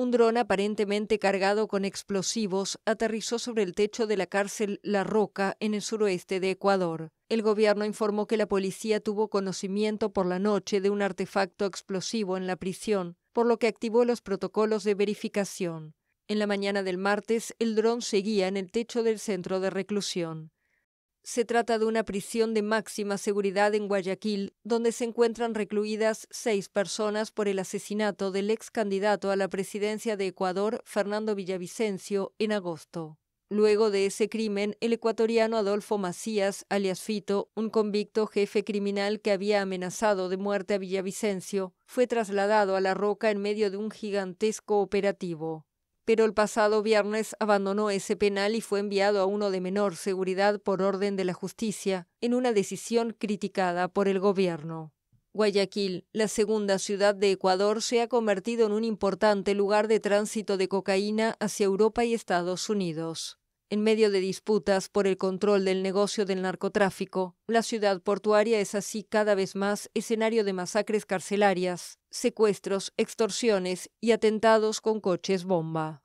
Un dron aparentemente cargado con explosivos aterrizó sobre el techo de la cárcel La Roca en el suroeste de Ecuador. El gobierno informó que la policía tuvo conocimiento por la noche de un artefacto explosivo en la prisión, por lo que activó los protocolos de verificación. En la mañana del martes, el dron seguía en el techo del centro de reclusión. Se trata de una prisión de máxima seguridad en Guayaquil, donde se encuentran recluidas seis personas por el asesinato del ex candidato a la presidencia de Ecuador, Fernando Villavicencio, en agosto. Luego de ese crimen, el ecuatoriano Adolfo Macías, alias Fito, un convicto jefe criminal que había amenazado de muerte a Villavicencio, fue trasladado a La Roca en medio de un gigantesco operativo pero el pasado viernes abandonó ese penal y fue enviado a uno de menor seguridad por orden de la justicia, en una decisión criticada por el gobierno. Guayaquil, la segunda ciudad de Ecuador, se ha convertido en un importante lugar de tránsito de cocaína hacia Europa y Estados Unidos. En medio de disputas por el control del negocio del narcotráfico, la ciudad portuaria es así cada vez más escenario de masacres carcelarias, secuestros, extorsiones y atentados con coches bomba.